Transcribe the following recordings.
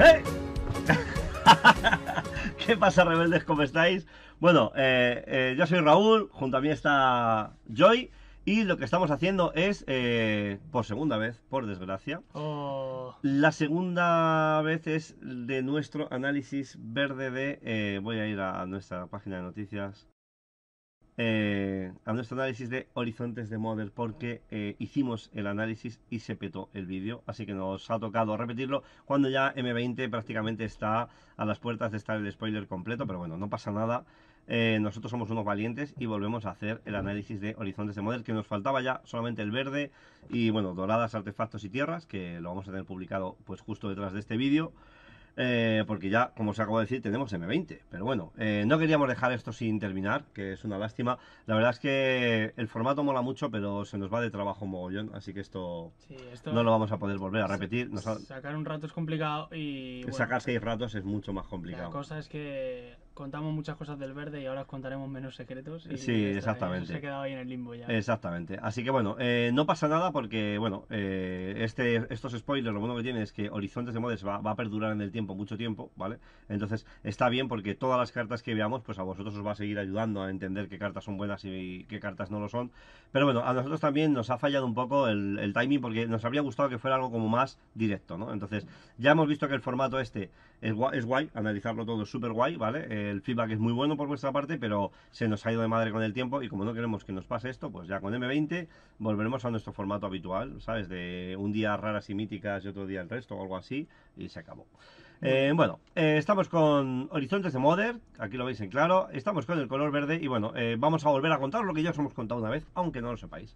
¡Eh! ¿Qué pasa, rebeldes? ¿Cómo estáis? Bueno, eh, eh, yo soy Raúl, junto a mí está Joy, y lo que estamos haciendo es, eh, por segunda vez, por desgracia, oh. la segunda vez es de nuestro análisis verde de... voy a ir a nuestra página de noticias. Eh, a nuestro análisis de Horizontes de Model porque eh, hicimos el análisis y se petó el vídeo, así que nos ha tocado repetirlo cuando ya M20 prácticamente está a las puertas de estar el spoiler completo, pero bueno, no pasa nada. Eh, nosotros somos unos valientes y volvemos a hacer el análisis de Horizontes de Model que nos faltaba ya solamente el verde y bueno, doradas, artefactos y tierras que lo vamos a tener publicado pues justo detrás de este vídeo. Eh, porque ya, como os acabo de decir, tenemos M20. Pero bueno, eh, no queríamos dejar esto sin terminar, que es una lástima. La verdad es que el formato mola mucho, pero se nos va de trabajo un mogollón, así que esto, no lo vamos a poder volver a repetir. Sacar un rato es complicado y... sacar seis ratos es mucho más complicado. La cosa es que contamos muchas cosas del verde y ahora os contaremos menos secretos. sí, ¿eh? exactamente. se ha quedado ahí en el limbo ya. Exactamente. Así que bueno, eh, no pasa nada porque, bueno, eh, este, estos spoilers, lo bueno que tiene es que Horizontes de Modes va, a perdurar en el tiempo, mucho tiempo, ¿vale? Entonces está bien porque todas las cartas que veamos, pues a vosotros os va a seguir ayudando a entender qué cartas son buenas y qué cartas no lo son. Pero bueno, a nosotros también nos ha fallado un poco el timing porque nos habría gustado que fuera algo como más directo, ¿no? Entonces, ya hemos visto que el formato este es guay, analizarlo todo es súper guay, ¿vale? El feedback es muy bueno por vuestra parte, pero se nos ha ido de madre con el tiempo y como no queremos que nos pase esto, pues ya con M20 volveremos a nuestro formato habitual, ¿sabes? De un día raras y míticas y otro día el resto o algo así y se acabó. Eh, bueno, eh, estamos con Horizontes de Modern, aquí lo veis en claro, estamos con el color verde y bueno, eh, vamos a volver a contar lo que ya os hemos contado una vez, aunque no lo sepáis.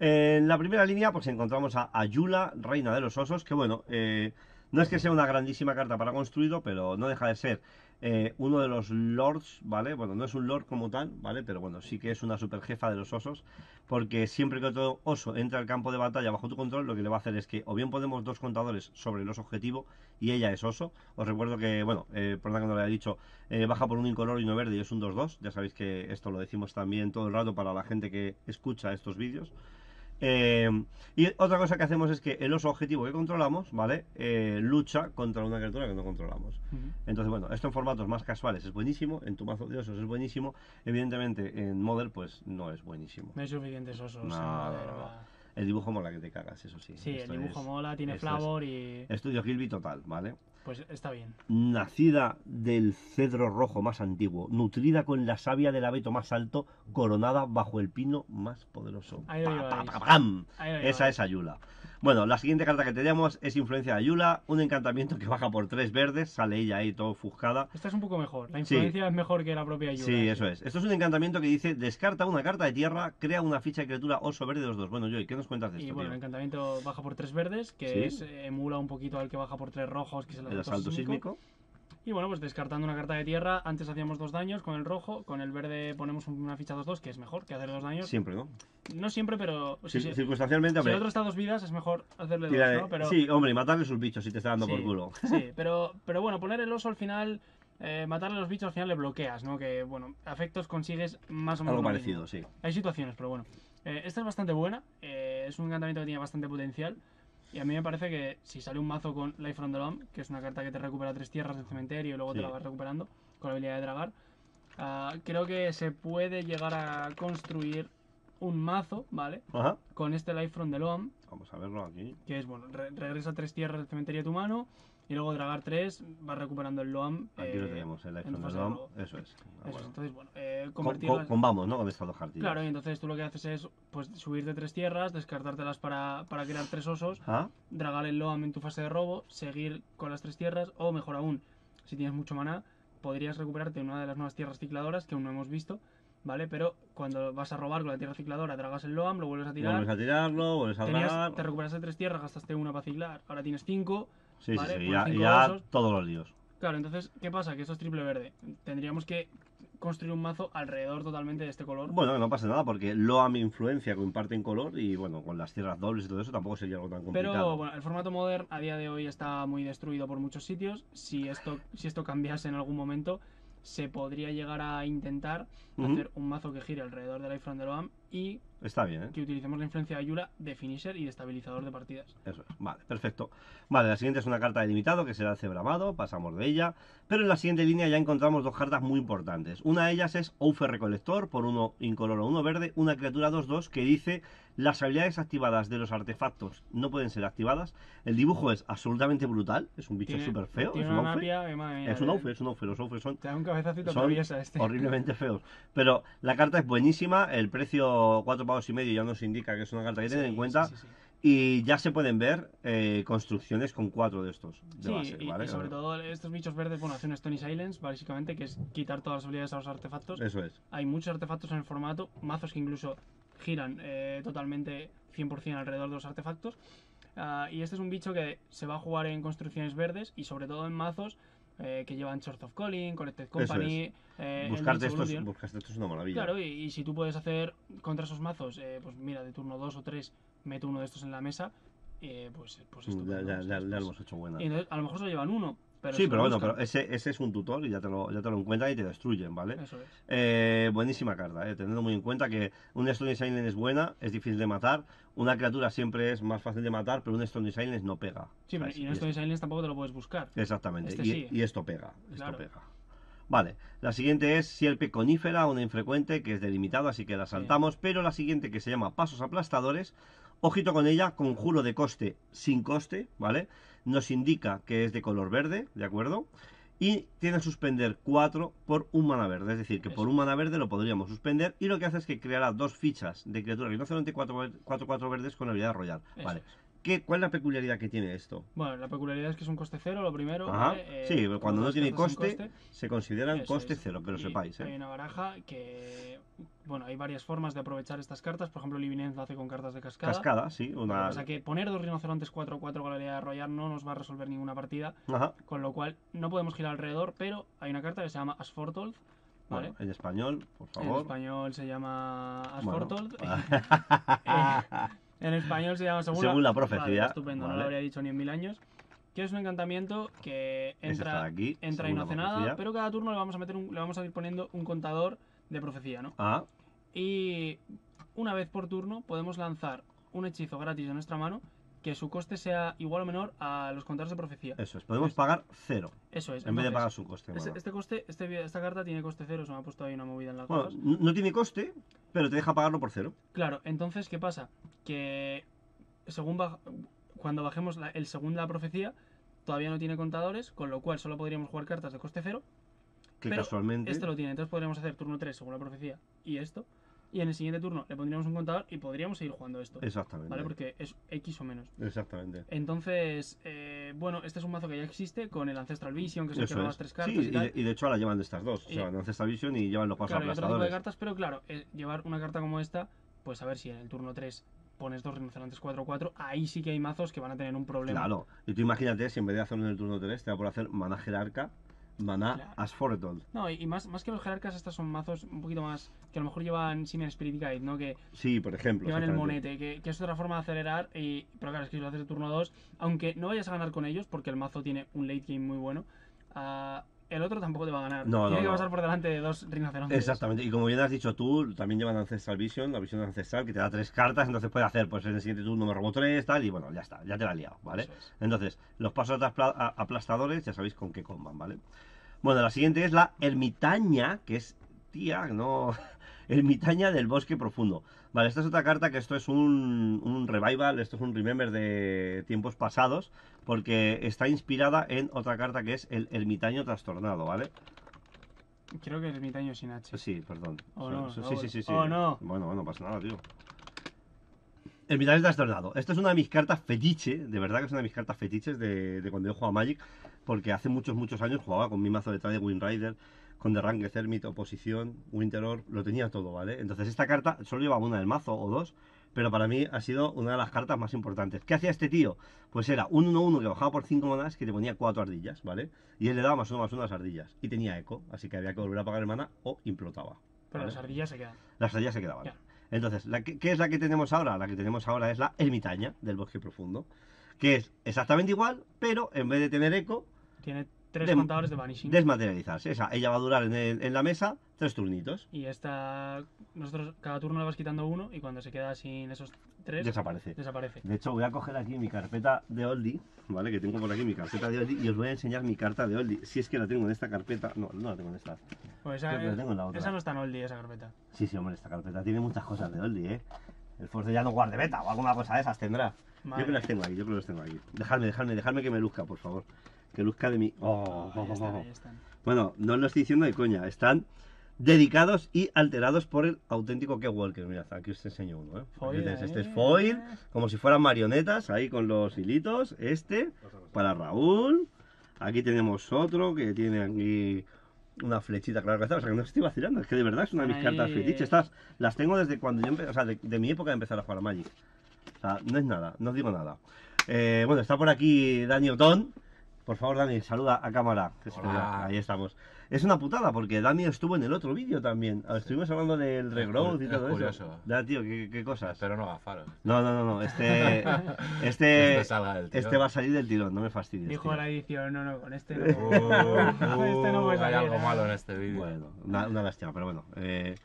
En la primera línea pues encontramos a Ayula, reina de los osos, que bueno, no es que sea una grandísima carta para construido, pero no deja de ser eh, uno de los lords, ¿vale? Bueno, no es un lord como tal, ¿vale? Pero bueno, sí que es una super jefa de los osos, porque siempre que otro oso entra al campo de batalla bajo tu control, lo que le va a hacer es que o bien ponemos dos contadores sobre el oso objetivo y ella es oso. Os recuerdo que, bueno, eh, por nada que no lo haya dicho, eh, baja por un incolor y uno verde y es un 2-2. Ya sabéis que esto lo decimos también todo el rato para la gente que escucha estos vídeos. Eh, y otra cosa que hacemos es que el oso objetivo que controlamos, ¿vale? Eh, lucha contra una criatura que no controlamos. Entonces, bueno, esto en formatos más casuales es buenísimo, en tu mazo de osos es buenísimo, evidentemente en model, pues no es buenísimo. No hay suficientes osos ¿eh? El dibujo mola que te cagas, eso sí. Sí, el dibujo mola, tiene flavor y... Estudio Gilby total, ¿vale? Pues está bien. Nacida del cedro rojo más antiguo, nutrida con la savia del abeto más alto, coronada bajo el pino más poderoso. Ahí lo Esa es Ayula. Bueno, la siguiente carta que tenemos es Influencia de Ayula, un encantamiento que baja por tres verdes, sale ella ahí todo ofuscada. Esta es un poco mejor, la influencia es mejor que la propia Ayula. Sí, ¿eh? eso es. Esto es un encantamiento que dice, descarta una carta de tierra, crea una ficha de criatura oso verde los dos Bueno, Joy, ¿qué nos cuentas de esto? Y bueno, el encantamiento baja por tres verdes, que es, eh, emula un poquito al que baja por tres rojos, que se la el asalto sísmico. Y bueno, pues descartando una carta de tierra, antes hacíamos dos daños con el rojo, con el verde ponemos una ficha 2-2, que es mejor que hacer dos daños. Siempre, ¿no? No siempre, pero. Sí, si, circunstancialmente, Si el otro está dos vidas, es mejor hacerle dos, ¿no? Pero... Sí, hombre, matarle sus bichos si te está dando por culo. Sí, pero, pero bueno, poner el oso al final. Eh, matarle a los bichos al final le bloqueas, ¿no? Que bueno, afectos consigues más o menos. Algo parecido, sí. Hay situaciones, pero bueno. Eh, esta es bastante buena, eh, es un encantamiento que tiene bastante potencial. Y a mí me parece que si sale un mazo con Life from the Loam, que es una carta que te recupera tres tierras del cementerio y luego te la vas recuperando con la habilidad de dragar, ah, creo que se puede llegar a construir un mazo, ¿vale? Ajá. Con este Life from the Loam. Vamos a verlo aquí. Que es, bueno, regresa tres tierras del cementerio a tu mano, y luego Dragar 3 vas recuperando el LOAM. Aquí eh, lo tenemos, el LOAM. Eso es. Ah, entonces, bueno, eh, con, vamos, ¿no? Con estos dos cartillas. Claro, y entonces tú lo que haces es pues subir de tres tierras, descartártelas para, para crear tres osos, ah. dragar el LOAM en tu fase de robo, seguir con las tres tierras, o mejor aún, si tienes mucho maná, podrías recuperarte una de las nuevas tierras cicladoras que aún no hemos visto. ¿vale? Pero cuando vas a robar con la tierra cicladora, dragas el loam, lo vuelves a tirar. Vuelves a tirarlo, vuelves a dragar. Te recuperas de tres tierras, gastaste una para ciclar, ahora tienes 5... Sí, sí, sí. Pues ya, todos los líos. Claro, entonces, ¿qué pasa? Que eso es triple verde. Tendríamos que construir un mazo alrededor totalmente de este color. Bueno, no pasa nada porque Loam mi influencia comparte en color y bueno, con las tierras dobles y todo eso tampoco sería algo tan complicado. Pero bueno, el formato modern a día de hoy está muy destruido por muchos sitios. Si esto, si esto cambiase en algún momento, se podría llegar a intentar hacer un mazo que gire alrededor del iPhone de Loam y ¿eh? que utilicemos la influencia de Ayura de finisher y de estabilizador de partidas. Eso vale, perfecto. Vale, la siguiente es una carta de limitado que será el cebramado, pasamos de ella. Pero en la siguiente línea ya encontramos dos cartas muy importantes. Una de ellas es Oufre Recolector, por uno incoloro, uno verde, una criatura 2-2 que dice las habilidades activadas de los artefactos no pueden ser activadas. El dibujo es absolutamente brutal, es un bicho súper feo, es un Oufre. Es un los Oufre son, este. horriblemente feos. Pero la carta es buenísima, el precio cuatro, pagos pavos y medio ya nos indica que es una carta que que tener en cuenta. y ya se pueden ver eh, construcciones con cuatro de estos. De base, sobre todo estos bichos verdes, bueno, hacen Stony Silence, básicamente, que es quitar todas las habilidades a los artefactos. Eso es. Hay muchos artefactos en el formato, mazos que incluso giran eh, totalmente 100% alrededor de los artefactos. Ah, y este es un bicho que se va a jugar en construcciones verdes y sobre todo en mazos eh, que llevan Short of Calling, Collected Company. Eh, buscar, estos, buscar estos es una maravilla. Claro, y, si tú puedes hacer contra esos mazos, eh, pues mira, de turno 2 o 3, meto uno de estos en la mesa, eh, pues, pues mm, esto. Ya, ya, pues lo hemos hecho buena. Y a lo mejor solo llevan uno, sí, pero bueno, ese, es un tutor y ya te lo, ya te lo encuentran y te destruyen, ¿vale? es. Eh, buenísima carta, eh, teniendo muy en cuenta que un Stone Design es buena, es difícil de matar, una criatura siempre es más fácil de matar, pero un Stone Silent no pega. Sí, y un Stone este. tampoco te lo puedes buscar. Exactamente, este y, y, esto pega, esto pega. Vale, la siguiente es Sierpe conífera, una infrecuente que es delimitada, así que la saltamos, pero la siguiente que se llama Pasos aplastadores, ojito con ella, conjuro de coste sin coste, ¿vale? nos indica que es de color verde, ¿de acuerdo? Y tiene que suspender 4 por un mana verde, es decir, que por un mana verde lo podríamos suspender y lo que hace es que creará dos fichas de criatura rinoceronte 4, 4, 4 verdes con habilidad royal. Vale. ¿Qué, ¿Cuál es la peculiaridad que tiene esto? Bueno, la peculiaridad es que es un coste cero, lo primero. Ajá. Eh, sí, pero cuando no tiene coste, se consideran coste cero, pero sepáis. ¿eh? Hay una baraja que. Bueno, hay varias formas de aprovechar estas cartas. Por ejemplo, Livinenz lo hace con cartas de cascada. Cascada, sí. Una... O sea que poner dos rinocerontes 4-4 idea de arrollar no nos va a resolver ninguna partida. Ajá. Con lo cual, no podemos girar alrededor, pero hay una carta que se llama Asfortold. Vale. Bueno, en español, por favor. En español se llama Asfortold. Bueno. En español se llama según, la, profecía. estupendo, no lo habría dicho ni en mil años. Que es un encantamiento que entra, aquí, entra nada. pero cada turno le vamos, a meter un, le vamos a ir poniendo un contador de profecía, ¿no? Ah. Y una vez por turno podemos lanzar un hechizo gratis en nuestra mano que su coste sea igual o menor a los contadores de profecía. Eso es, podemos pagar cero. Eso es. En vez de pagar su coste. Este, este coste, este esta carta tiene coste cero, se me ha puesto ahí una movida en la bueno, No tiene coste, pero te deja pagarlo por cero. Claro, entonces, ¿qué pasa? Que según cuando bajemos el segundo la profecía, todavía no tiene contadores, con lo cual solo podríamos jugar cartas de coste cero. Que casualmente. Este lo tiene, entonces podríamos hacer turno 3 según la profecía y esto y en el siguiente turno le pondríamos un contador y podríamos seguir jugando esto. Exactamente. ¿Vale? Porque es X o menos. Exactamente. Entonces, eh, bueno, este es un mazo que ya existe con el Ancestral Vision, que se las tres cartas. y, de, hecho ahora llevan de estas dos. Y, sea, Ancestral Vision y llevan los pasos claro, aplastadores. Otro tipo de cartas, pero claro, eh, llevar una carta como esta, pues a ver si en el turno 3 pones dos rinocerontes 4-4, ahí sí que hay mazos que van a tener un problema. Claro, y tú imagínate si en vez de hacerlo en el turno 3, te va por hacer maná arca. Maná claro. No, y, más, más que los jerarcas, estas son mazos un poquito más. que a lo mejor llevan Simian Spirit Guide, ¿no? Que sí, por ejemplo. Llevan el monete, que, es otra forma de acelerar. Y, pero claro, es que si lo haces de turno 2, aunque no vayas a ganar con ellos, porque el mazo tiene un late game muy bueno, Ah el otro tampoco te va a ganar. No, Tiene que pasar por delante de dos rinocerontes. Exactamente. Y como bien has dicho tú, también llevan Ancestral Vision, la visión de ancestral, que te da tres cartas, entonces puede hacer, pues en el siguiente turno me robó tres, tal, y bueno, ya está, ya te la he liado, ¿vale? Entonces, los pasos aplastadores, ya sabéis con qué comban, ¿vale? Bueno, la siguiente es la ermitaña, que es Tía, no. Ermitaña del bosque profundo. Vale, esta es otra carta que esto es un, revival, esto es un remember de tiempos pasados, porque está inspirada en otra carta que es el ermitaño trastornado, ¿vale? Creo que el ermitaño sin H. Sí, perdón. Oh, oh, sí, sí, sí, sí, oh, Bueno, no pasa nada, tío. Ermitaño trastornado. Esta es una de mis cartas fetiche, de verdad que es una de mis cartas fetiches de, cuando yo jugaba Magic, porque hace muchos, muchos años jugaba con mi mazo de de Windrider con Derrangue, Cermit, Oposición, interior, lo tenía todo, ¿vale? Entonces esta carta solo llevaba una del mazo o dos, pero para mí ha sido una de las cartas más importantes. ¿Qué hacía este tío? Pues era un 1-1 que bajaba por 5 monas que te ponía 4 ardillas, ¿vale? Y él le daba más uno más uno las ardillas. Y tenía eco, así que había que volver a pagar el mana o implotaba. Pero las ardillas se quedaban. Las ardillas se quedaban. Entonces, ¿la que, ¿qué es la que tenemos ahora? La que tenemos ahora es la ermitaña del bosque profundo, que es exactamente igual, pero en vez de tener eco... Tres de, contadores de Vanishing. Desmaterializarse. Esa, ella va a durar en, la mesa tres turnitos. Y esta. Nosotros cada turno le vas quitando uno y cuando se queda sin esos tres. Desaparece. Desaparece. De hecho, voy a coger aquí mi carpeta de Oldie, ¿vale? Que tengo por aquí mi carpeta de Oldie y os voy a enseñar mi carta de Oldie. Si es que la tengo en esta carpeta. No, no la tengo en esta. Pues esa, no está en Oldie, esa carpeta. Sí, sí, hombre, esta carpeta tiene muchas cosas de Oldie, ¿eh? El Force ya no guarde beta o alguna cosa de esas tendrá. Yo creo que las tengo aquí, yo creo que las tengo aquí. Dejadme, dejadme, dejadme que me luzca, por favor que luzca de mí. bueno, no lo estoy diciendo de coña, están dedicados y alterados por el auténtico que Walker. aquí os enseño uno. ¿eh? Foil, este, es foil, como si fueran marionetas, ahí con los hilitos. Este, para Raúl. Aquí tenemos otro que tiene aquí una flechita, claro que está. O sea, que no estoy vacilando, es que de verdad es una de mis cartas fetiche. Estas las tengo desde cuando yo empecé, o sea, de, mi época de empezar a jugar a Magic. O sea, no es nada, no digo nada. Eh, bueno, está por aquí Dani Otón por favor, Dani, saluda a cámara. Hola. Ahí estamos. Es una putada porque Dani estuvo en el otro vídeo también. Estuvimos hablando del regrowth y todo curioso. eso. Ya, tío, qué, qué cosas. Pero no gafaros. No, no, no, no. Este, este, este, este va a salir del tirón, no me fastidies. Dijo la edición, no, no, con este no. Uh, uh, este no salir, hay algo malo en este vídeo. Bueno, una, una, lástima, pero bueno. Eh,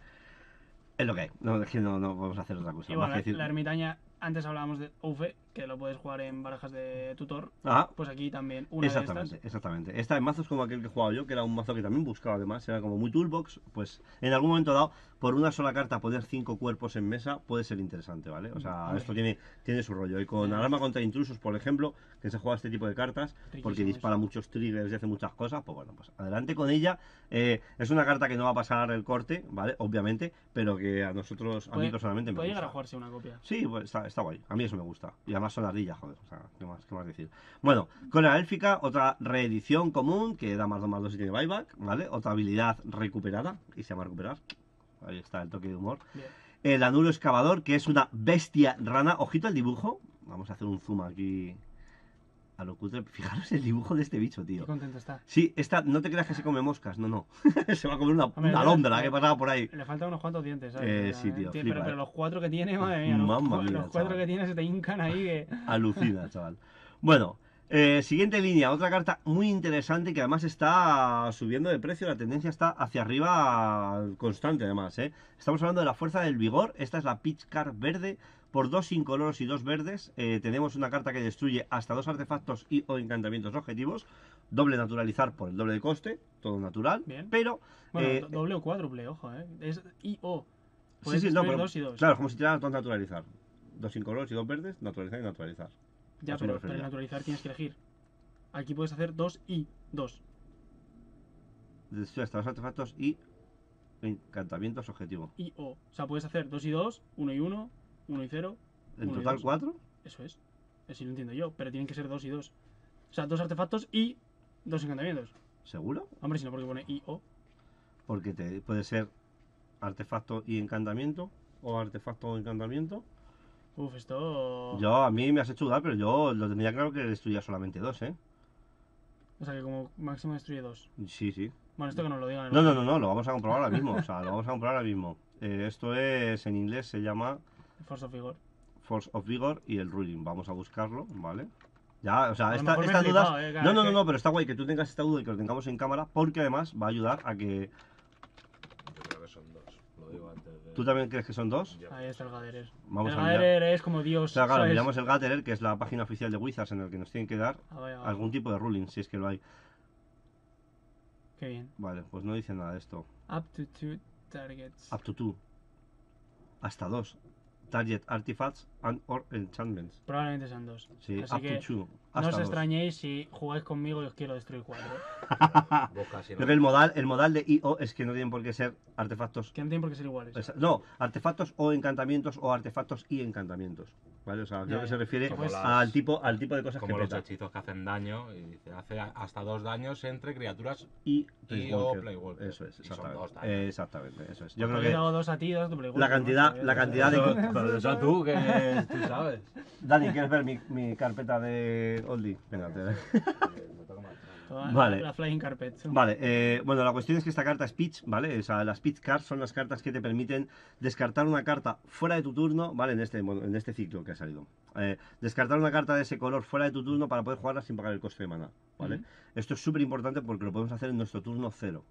es lo que hay. No, no, vamos podemos hacer otra cosa. Igual, la, decir... la ermitaña, antes hablábamos de UFE, que lo puedes jugar en barajas de tutor, Ajá. Ah. pues aquí también una exactamente, de estas. Exactamente, Esta en mazos como aquel que jugaba yo, que era un mazo que también buscaba además, era como muy toolbox, pues en algún momento dado, por una sola carta poner cinco cuerpos en mesa puede ser interesante, ¿vale? O sea, esto tiene, tiene su rollo. Y con alarma contra intrusos, por ejemplo, que se juega este tipo de cartas, porque dispara muchos triggers y hace muchas cosas, pues bueno, pues adelante con ella. Eh, es una carta que no va a pasar el corte, ¿vale? Obviamente, pero que a nosotros, a mí personalmente me puede gusta. Puede llegar a jugarse una copia. Sí, pues está, está guay. A mí eso me gusta. Y además más joder. O sea, ¿qué más, más decir? Bueno, con la élfica, otra reedición común que da más 2 más 2 y tiene buyback, ¿vale? Otra habilidad recuperada, y se llama recuperar. Ahí está el toque de humor. El anulo excavador, que es una bestia rana. Ojito el dibujo. Vamos a hacer un zoom aquí a lo Fijaros el dibujo de este bicho, tío. Qué contento está. Sí, esta, no te creas que se come moscas, no, no. se va a comer una, alondra le, que pasaba por ahí. Le faltan unos cuantos dientes, ¿sabes? Eh, sí, tío. pero, eh. los cuatro que tiene, madre mía. Los, cuatro que tiene se te hincan ahí. Que... Alucina, chaval. Bueno. Eh, siguiente línea, otra carta muy interesante que además está subiendo de precio, la tendencia está hacia arriba constante además. ¿eh? Estamos hablando de la fuerza del vigor, esta es la Pitch Card verde, por dos incoloros y dos verdes eh, tenemos una carta que destruye hasta dos artefactos y o encantamientos objetivos. Doble naturalizar por el doble de coste, todo natural. Pero. Eh, doble o cuádruple, ojo, eh. Es i o. sí, Claro, como si tiraras dos naturalizar. Dos incoloros y dos verdes, naturalizar y naturalizar. Ya, pero para naturalizar tienes que elegir. Aquí puedes hacer dos y dos. hasta dos artefactos y encantamientos objetivos. Y o. O sea, puedes hacer dos y dos, uno y uno, 1 y 0. ¿En total 4? Eso es. Así lo entiendo yo, pero tienen que ser 2 y 2. O sea, dos artefactos y dos encantamientos. ¿Seguro? Hombre, si no, porque pone I o. Porque te, puede ser artefacto y encantamiento, o artefacto o encantamiento. Uf, esto. Yo, a mí me has hecho dudar, pero yo lo tendría claro que destruía solamente dos, ¿eh? O sea, que como máximo destruye dos. Sí, sí. Bueno, esto que nos lo digan. No, no, no, no, lo vamos a comprobar ahora mismo. O sea, lo vamos a comprobar ahora mismo. Eh, esto es, en inglés se llama Force of Vigor. Force of Vigor y el Ruling. Vamos a buscarlo, ¿vale? Ya, o sea, esta, dudas duda. Eh, no, no, no, pero está guay que tú tengas esta duda y que lo tengamos en cámara, porque además va a ayudar a que. Yo creo que son dos. Lo digo antes de... ¿Tú también crees que son dos? Ahí está el Gatherer. Vamos el a es como Dios. claro, miramos el Gatherer, que es la página oficial de Wizards en el que nos tienen que dar ah, algún tipo de ruling, si es que lo hay. Qué bien. Vale, pues no dice nada de esto. Up to two targets. Up to two. Hasta dos. Target Artifacts and or Enchantments. Probablemente sean dos. Sí, Así que no os extrañéis si jugáis conmigo y os quiero destruir cuatro. Pero el modal, el modal de IO es que no tienen por qué ser artefactos. Que no tienen por qué ser iguales. No, artefactos o encantamientos o artefactos y encantamientos. ¿vale? O sea, creo que se refiere al, tipo, al tipo de cosas como que los hechizos que hacen daño, y hace hasta dos daños entre criaturas y, y Playwalker. Eso es, exactamente. exactamente. eso es. Yo creo que... dos a ti, dos a La cantidad, la cantidad de... Pero eso tú, que tú sabes. Dani, ¿quieres ver mi, mi carpeta de Oldie? Venga, te ¿eh? vale. La Vale, eh, bueno, la cuestión es que esta carta es pitch, ¿vale? O sea, las pitch cards son las cartas que te permiten descartar una carta fuera de tu turno, ¿vale? En este, en este ciclo que ha salido. Eh, descartar una carta de ese color fuera de tu turno para poder jugarla sin pagar el coste de mana, ¿vale? Esto es súper importante porque lo podemos hacer en nuestro turno cero.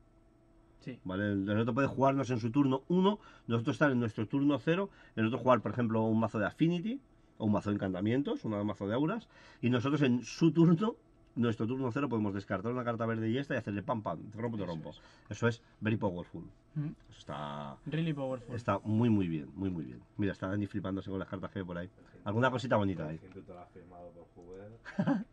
Sí. ¿Vale? El otro puede jugarnos en su turno 1, nosotros estar en nuestro turno 0, el otro jugar, por ejemplo, un mazo de Affinity, o un mazo de encantamientos, un mazo de auras, y nosotros en su turno nuestro turno cero podemos descartar una carta verde y esta y hacerle pam pam, te rompo, rompo. Eso es, very powerful. Mm. Eso está. Really powerful. Está muy, muy bien, muy, muy bien. Mira, está Dani flipándose con las cartas que hay por ahí. Alguna cosita bonita ahí.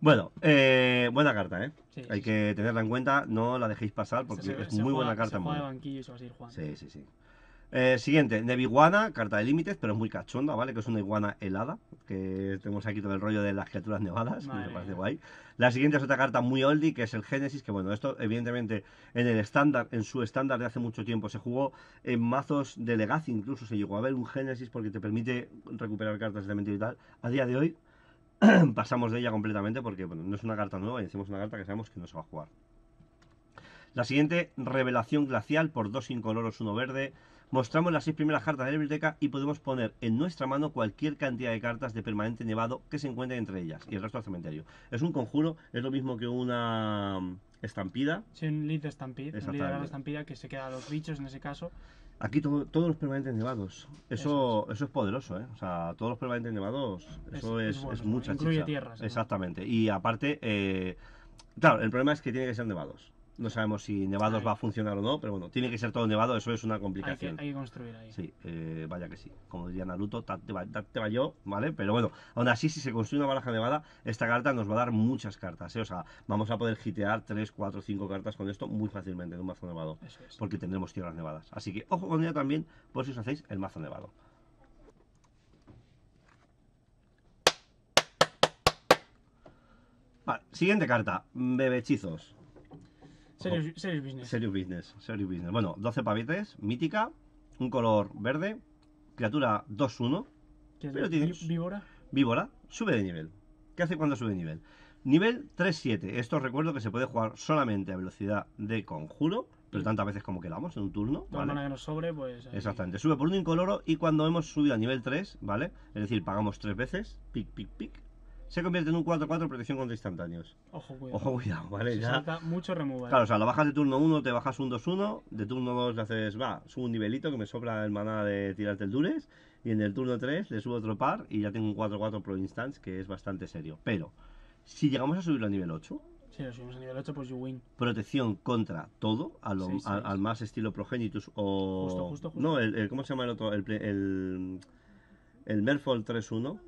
Bueno, eh, buena carta, ¿eh? Hay que tenerla en cuenta, no la dejéis pasar porque es muy buena carta. Se banquillo a Sí, sí, sí. Eh, siguiente, de carta de límites, pero es muy cachonda, ¿vale? Que es una iguana helada, que tenemos aquí todo el rollo de las criaturas nevadas, que me parece guay. La siguiente es otra carta muy oldie, que es el Génesis, que bueno, esto evidentemente en el estándar, en su estándar de hace mucho tiempo se jugó en mazos de Legacy, incluso se llegó a ver un Génesis porque te permite recuperar cartas de mente y tal. A día de hoy pasamos de ella completamente porque, bueno, no es una carta nueva y decimos una carta que sabemos que no se va a jugar. La siguiente, Revelación Glacial por dos incoloros, uno verde Mostramos las seis primeras cartas de la biblioteca y podemos poner en nuestra mano cualquier cantidad de cartas de permanente nevado que se encuentren entre ellas y el resto del cementerio. Es un conjuro, es lo mismo que una mm, estampida. Sí, un lead estampida, estampida que se queda a los bichos en ese caso. Aquí todos los permanentes nevados. Eso, eso es. poderoso, ¿eh? O sea, todos los permanentes nevados, eso es, es, mucha Incluye tierras. Exactamente. Y aparte, eh, claro, el problema es que tiene que ser nevados. No sabemos si nevados va a funcionar o no, pero bueno, tiene que ser todo nevado, eso es una complicación. Hay que, construir ahí. Sí, eh, vaya que sí. Como diría Naruto, te va, yo, ¿vale? Pero bueno, aún así, si se construye una baraja nevada, esta carta nos va a dar muchas cartas, ¿eh? O sea, vamos a poder gitear 3, 4, 5 cartas con esto muy fácilmente en un mazo nevado. Porque tendremos tierras nevadas. Así que ojo con ella también, por si os hacéis el mazo nevado. Vale, siguiente carta, bebechizos. Oh. Serious, Business. Serious Business, Business. Bueno, 12 pavetes, mítica, un color verde, criatura 2-1. Pero tiene... Víbora. Víbora, sube de nivel. ¿Qué hace cuando sube de nivel? Nivel 3-7. Esto recuerdo que se puede jugar solamente a velocidad de conjuro, pero mm. tantas veces como queramos en un turno. De que nos sobre, pues. Exactamente. Sube por un incoloro y cuando hemos subido a nivel 3, ¿vale? Es decir, pagamos tres veces, pic, pic, pic, se convierte en un 4-4 protección contra instantáneos. Ojo cuidado. Ojo cuidado, ¿vale? Se ya... salta mucho remover. Claro, o sea, lo bajas de turno 1, te bajas un 2-1, de turno 2 le haces, va, subo un nivelito que me sobra el maná de tirarte el dures, y en el turno 3 le subo otro par y ya tengo un 4-4 pro instance que es bastante serio. Pero, si llegamos a subirlo a nivel 8... Si lo subimos a nivel 8, pues you win. Protección contra todo, al más estilo Progenitus o... No, el, ¿cómo se llama el otro? El... el, el Merfolk 3-1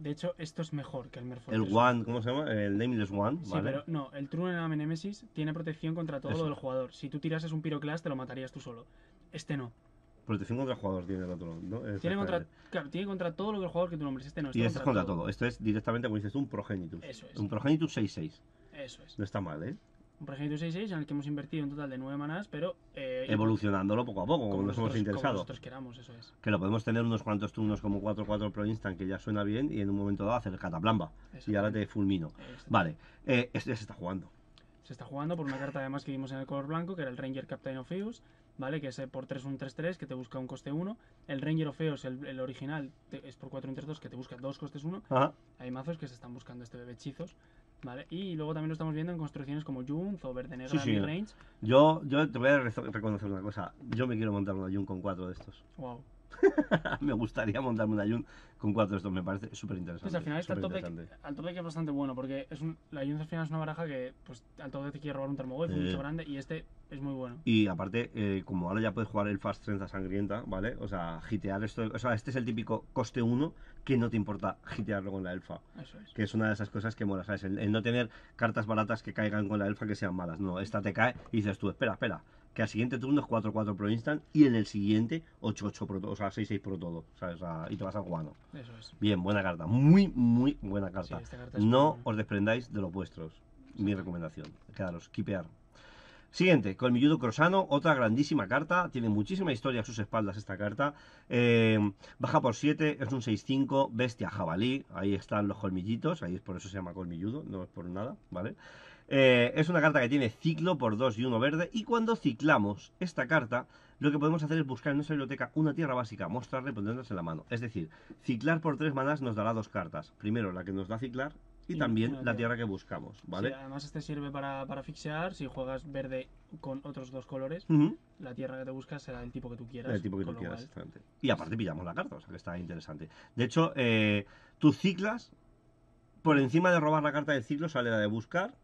de hecho, esto es mejor que el Merfolk. El One, ¿cómo se llama? El Nameless One. Sí, pero no, el True la Nemesis tiene protección contra todo el lo del jugador. Si tú tirases un Pyroclast, te lo matarías tú solo. Este no. Protección contra jugadores jugador tiene el otro, ¿no? tiene, contra, eh. claro, tiene contra todo lo que el jugador que tú nombres. Este no. Este y este es contra todo. todo. Esto es directamente, como dices tú, un Progenitus. Eso es. Un Progenitus 6-6. Eso es. No está mal, ¿eh? un proyecto 6 en el que hemos invertido un total de 9 manás, pero... Eh, Evolucionándolo poco a poco, como, nos hemos interesado. Como nosotros queramos, eso es. Que lo podemos tener unos cuantos turnos como 4-4 pro instant, que ya suena bien, y en un momento dado hacer cataplamba. Y ahora te fulmino. Vale, eh, este se está jugando. Se está jugando por una carta además que vimos en el color blanco, que era el Ranger Captain of Eos, ¿vale? Que es eh, por 3 1 3-3, que te busca un coste 1. El Ranger of Eos, el, original, es por 4 1 3-2, que te busca dos costes 1. Hay mazos que se están buscando este bebé hechizos ¿Vale? Y luego también lo estamos viendo en construcciones como Jun o Verde Negra, sí, Range. Yo, yo te voy a reconocer una cosa. Yo me quiero montar una Jun con cuatro de estos. Wow. me gustaría montarme un ayun con cuatro de estos, me parece súper interesante. Pues al final está top, que es bastante bueno, porque es la ayun al final es una baraja que pues, al tope te quiere robar un termogoy grande y este es muy bueno. Y aparte, eh, como ahora ya puedes jugar el Fast Trenza Sangrienta, ¿vale? O sea, gitear esto, o sea, este es el típico coste 1 que no te importa gitearlo con la elfa. Que es una de esas cosas que mola, ¿sabes? el no tener cartas baratas que caigan con la elfa que sean malas. No, esta te cae y dices tú, espera, espera que al siguiente turno es 4-4 pro instant y en el siguiente 8-8 pro o sea, 6-6 pro todo, y te vas al guano. Eso es. Bien, buena carta, muy, muy buena carta. no os desprendáis de los vuestros, mi recomendación, quedaros, kipear. Siguiente, Colmilludo Crosano, otra grandísima carta, tiene muchísima historia a sus espaldas esta carta. Eh, baja por 7, es un 6-5, bestia jabalí, ahí están los colmillitos, ahí es por eso se llama Colmilludo, no es por nada, ¿vale? vale eh, es una carta que tiene ciclo por 2 y uno verde. Y cuando ciclamos esta carta, lo que podemos hacer es buscar en nuestra biblioteca una tierra básica, mostrarla y ponernos en la mano. Es decir, ciclar por tres manas nos dará dos cartas. Primero la que nos da ciclar y, también la tierra. que buscamos, ¿vale? además este sirve para, para fixear, si juegas verde con otros dos colores, la tierra que te buscas será del tipo que tú quieras. El tipo que tú quieras, Y aparte pillamos la carta, o sea que está interesante. De hecho, eh, tú ciclas, por encima de robar la carta del ciclo sale la de buscar,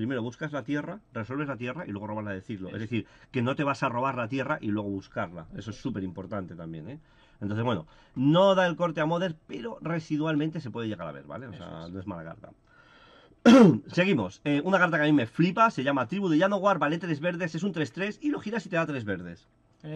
primero buscas la tierra, resuelves la tierra y luego robas la de Es decir, que no te vas a robar la tierra y luego buscarla. Eso es súper importante también, ¿eh? Entonces, bueno, no da el corte a Moder, pero residualmente se puede llegar a ver, ¿vale? O sea, no es mala carta. Seguimos. Eh, una carta que a mí me flipa, se llama Tribu de Yanowar. vale tres verdes, es un 3-3 y lo giras y te da tres verdes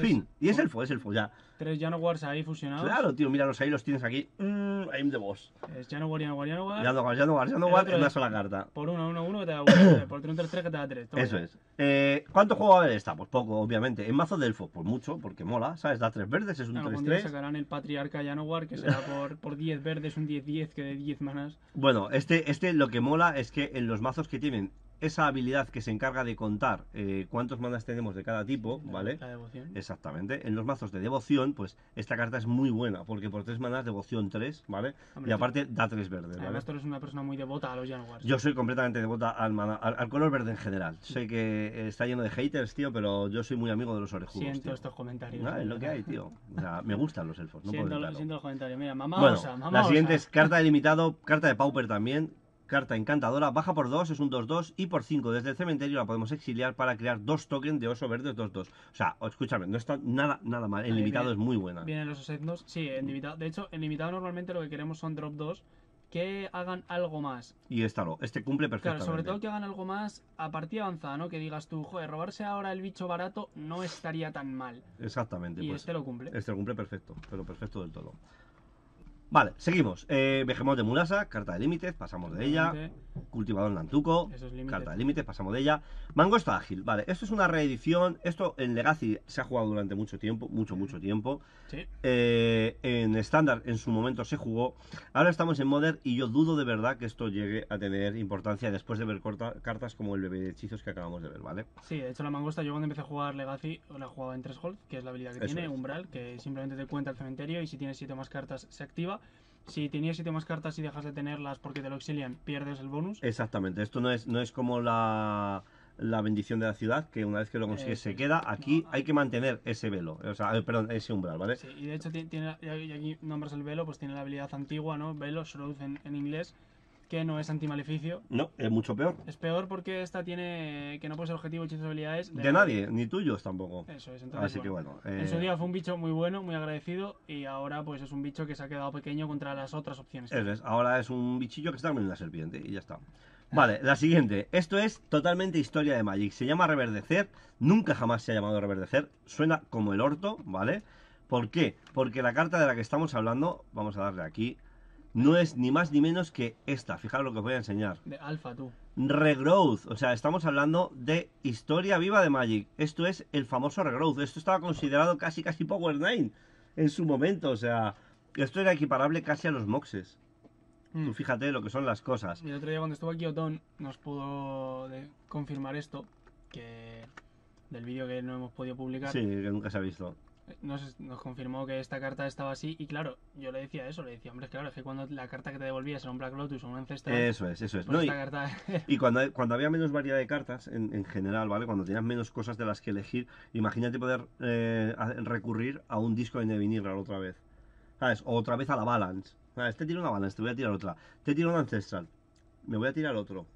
fin. Y es elfo, es el elfo ya. Tres Janowars ahí fusionados. Claro, tío, mira los ahí, los tienes aquí. Mm, aim the boss. Es Janowar, Janowar, Janowar. Janowar, Janowar, Janowar en una sola carta. Por 1, 1, 1 que te da 1. por 3, 3, 3 que te da 3. Eso es. Eh, ¿Cuánto juego va a haber esta? Pues poco, obviamente. En mazo de elfo, pues mucho, porque mola, ¿sabes? Da 3 verdes, es un 3-3. Claro, sacarán el Patriarca Janowar, que será por, por 10 verdes, un 10-10, que de 10 manas. Bueno, este, este lo que mola es que en los mazos que tienen esa habilidad que se encarga de contar eh, cuántos manas tenemos de cada tipo, ¿vale? La devoción. Exactamente. En los mazos de devoción, pues esta carta es muy buena, porque por tres manas, devoción tres, ¿vale? y aparte da tres verdes, ¿vale? una persona muy devota a los Yo soy completamente devota al, color verde en general. Sé que está lleno de haters, tío, pero yo soy muy amigo de los orejudos. Siento estos comentarios. Ah, es lo que hay, tío. O sea, me gustan los elfos. siento, los comentarios. Mira, mamá osa, mamá La siguiente es carta de limitado, carta de Pauper también, Carta encantadora, baja por 2, es un 2-2 y por 5 desde el cementerio la podemos exiliar para crear dos tokens de oso verde 2-2. O sea, escúchame, no está nada, nada mal. El limitado es muy buena. Vienen los osetnos, sí, en mm. limitado. De hecho, en limitado normalmente lo que queremos son drop 2 que hagan algo más. Y esta lo este cumple perfectamente. Claro, sobre todo que hagan algo más a partir avanzada, ¿no? Que digas tú, joder, robarse ahora el bicho barato no estaría tan mal. Exactamente. Y pues, este lo cumple. Este lo cumple perfecto, pero perfecto del todo. Vale, seguimos. Eh, de Murasa, carta de límites, pasamos de ella. Cultivador Nantuco, carta de límites, pasamos de ella. Mangosta ágil, vale. Esto es una reedición. Esto en Legacy se ha jugado durante mucho tiempo, mucho, mucho tiempo. Sí. Eh, en estándar en su momento se jugó. Ahora estamos en Modern y yo dudo de verdad que esto llegue a tener importancia después de ver cartas como el bebé de hechizos que acabamos de ver, ¿vale? Sí, de hecho la mangosta yo cuando empecé a jugar Legacy la jugaba en 3 hold, que es la habilidad que tiene, umbral, que simplemente te cuenta el cementerio y si tienes 7 más cartas se activa si tenías siete más cartas y dejas de tenerlas porque te lo exilian, pierdes el bonus. Exactamente, esto no es, no es como la, bendición de la ciudad, que una vez que lo consigues se queda, aquí hay... que mantener ese velo, o sea, eh, perdón, ese umbral, ¿vale? Sí, y de hecho tiene, aquí nombras el velo, pues tiene la habilidad antigua, ¿no? Velo, Shroud en, en inglés, que no es antimaleficio. No, es mucho peor. Es peor porque esta tiene que no puede ser objetivo hechizos habilidades de, de nadie, ni tuyos tampoco. Eso es, entonces. Así que bueno. Eh. En su día fue un bicho muy bueno, muy agradecido, y ahora pues es un bicho que se ha quedado pequeño contra las otras opciones. es, ahora es un bichillo que está comiendo la serpiente y ya está. Vale, la siguiente. Esto es totalmente historia de Magic. Se llama Reverdecer. Nunca jamás se ha llamado Reverdecer. Suena como el orto, ¿vale? ¿Por qué? Porque la carta de la que estamos hablando, vamos a darle aquí, no es ni más ni menos que esta. Fijaros lo que os voy a enseñar. De alfa, tú. Regrowth, o sea, estamos hablando de historia viva de Magic. Esto es el famoso regrowth. Esto estaba considerado casi casi Power 9 en su momento, o sea, esto era equiparable casi a los moxes. Tú mm. fíjate lo que son las cosas. el otro día cuando estuvo aquí Otón nos pudo eh, confirmar esto, que del vídeo que no hemos podido publicar. Sí, que nunca se ha visto nos, confirmó que esta carta estaba así. Y claro, yo le decía eso, le decía, hombre, claro, es que cuando la carta que te devolvías era un Black Lotus o un Ancestral. Eso es, eso es. Pues y, cuando, cuando había menos variedad de cartas, en, general, ¿vale? Cuando tenías menos cosas de las que elegir, imagínate poder eh, recurrir a un disco de Nevinirral otra vez. ¿Sabes? O otra vez a la Balance. Este Te tiro una Balance, te voy a tirar otra. Te este tiro un Ancestral, me voy a tirar otro.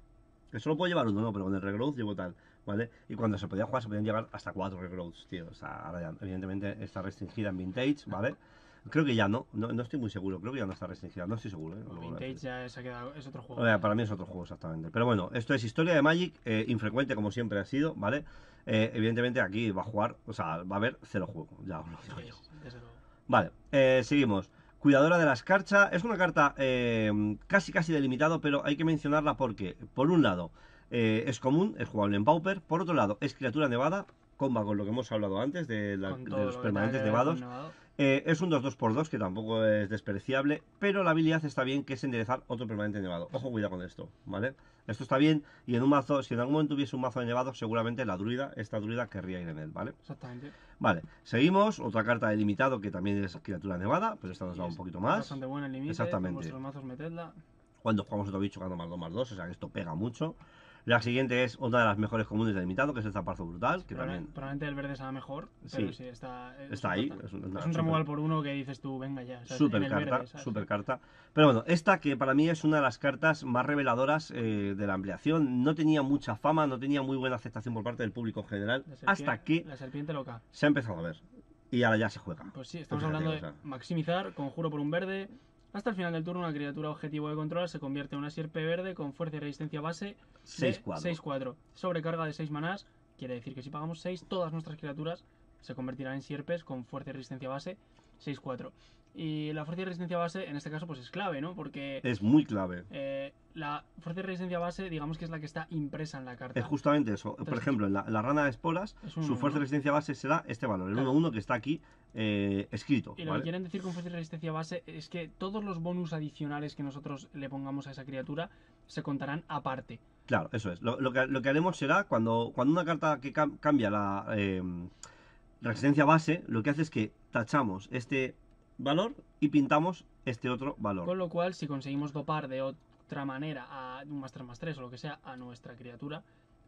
Que solo puedo llevar uno, no, pero con el regrowth llevo tal. ¿vale? Y cuando se podía jugar se podían llevar hasta cuatro reloads, tío. O sea, ahora ya, evidentemente está restringida en vintage, ¿vale? Creo que ya no, no, no, estoy muy seguro, creo que ya no está restringida, no estoy seguro. ¿eh? Vintage ya se ha quedado, es otro juego. para mí es otro juego, exactamente. Pero bueno, esto es historia de Magic, eh, infrecuente como siempre ha sido, ¿vale? Eh, evidentemente aquí va a jugar, o sea, va a haber cero juego, ya Vale, eh, seguimos. Cuidadora de la escarcha, es una carta casi casi delimitado, pero hay que mencionarla porque, por un lado, eh, es común, es jugable en Pauper. Por otro lado, es criatura nevada, comba con lo que hemos hablado antes de, los permanentes nevados. Eh, es un 2-2x2 que tampoco es despreciable, pero la habilidad está bien que es enderezar otro permanente nevado. Ojo, cuidado con esto, ¿vale? Esto está bien y en un mazo, si en algún momento hubiese un mazo de nevado, seguramente la druida, esta druida querría ir en él, ¿vale? Exactamente. Vale, seguimos, otra carta de limitado que también es criatura nevada, pero esta nos da un poquito más. Bastante buena Exactamente. Mazos, metedla. Cuando jugamos otro bicho, cuando más 2 más 2, o sea que esto pega mucho. La siguiente es otra de las mejores comunes del mitado, que es el zaparzo brutal. Que Probablemente el verde sea mejor, sí, está, eh, ahí. Es, un removal por uno que dices tú, venga ya. super, carta, super carta. Pero bueno, esta que para mí es una de las cartas más reveladoras eh, de la ampliación. No tenía mucha fama, no tenía muy buena aceptación por parte del público en general, hasta que. La serpiente loca. Se ha empezado a ver. Y ahora ya se juega. Pues sí, estamos hablando de maximizar, conjuro por un verde hasta el final del turno, una criatura objetivo de control se convierte en una sierpe verde con fuerza y resistencia base 6-4. Sobrecarga de 6 manás, quiere decir que si pagamos 6, todas nuestras criaturas se convertirán en sierpes con fuerza y resistencia base 6-4. Y la fuerza de resistencia base, en este caso, pues es clave, ¿no? Porque... Es muy clave. Eh, la fuerza de resistencia base, digamos que es la que está impresa en la carta. Es justamente eso. Por ejemplo, en la, rana de esporas, su fuerza de resistencia base será este valor, el 1-1 que está aquí eh, escrito. Y lo que quieren decir con fuerza de resistencia base es que todos los bonus adicionales que nosotros le pongamos a esa criatura se contarán aparte. Claro, eso es. Lo, que, haremos será cuando, cuando una carta que cambia la eh, resistencia base, lo que hace es que tachamos este valor y pintamos este otro valor. Con lo cual, si conseguimos dopar de otra manera a un más 3 más 3 o lo que sea a nuestra criatura,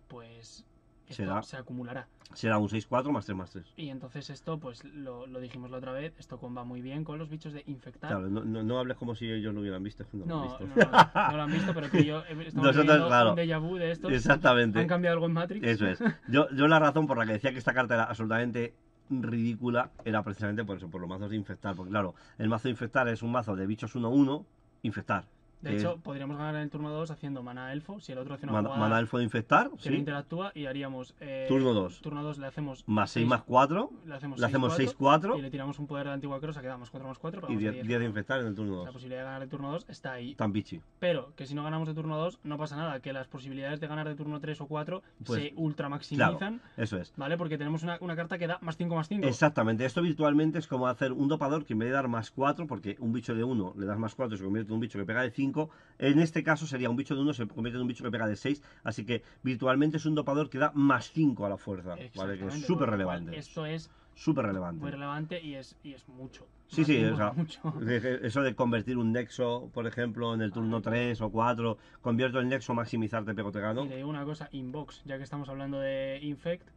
pues esto se acumulará. Será un 6-4 más 3 más 3. Y entonces esto, pues lo, dijimos la otra vez, esto va muy bien con los bichos de infectar. Claro, no, hables como si ellos lo hubieran visto. No, no, lo, han visto, pero que yo estamos Nosotros, claro. un déjà vu de esto. Exactamente. ¿Han cambiado algo en Matrix? Eso es. yo la razón por la que decía que esta carta era absolutamente ridícula era precisamente por eso, por los mazos de infectar. Porque claro, el mazo de infectar es un mazo de bichos 1-1, infectar. De eh. hecho, podríamos ganar en el turno 2 haciendo mana elfo. Si el otro hace una mana, jugada mana elfo de infectar, que sí. interactúa y haríamos. Eh, turno 2. Turno 2 le hacemos. Más 6 más 4. Le hacemos 6-4. Y le tiramos un poder de antigua crosa que da más 4 más 4. Y 10 de infectar en el turno 2. La posibilidad de ganar el turno 2 está ahí. Tan bichi Pero que si no ganamos de turno 2, no pasa nada. Que las posibilidades de ganar de turno 3 o 4 pues, se ultra maximizan. Claro, eso es. ¿Vale? Porque tenemos una, una carta que da más 5 más 5. Exactamente. Esto virtualmente es como hacer un dopador que en vez de dar más 4, porque un bicho de 1 le das más 4 y se convierte en un bicho que pega de 5 en este caso sería un bicho de 1, se convierte en un bicho que pega de 6. Así que virtualmente es un dopador que da más 5 a la fuerza. ¿vale? Que es súper relevante. Esto es súper relevante. Muy relevante y es, mucho. Sí, sí, o sea, eso de convertir un nexo, por ejemplo, en el ah, turno 3 o 4, convierto el nexo, maximizarte, pego, te gano. Y digo una cosa, Inbox, ya que estamos hablando de Infect,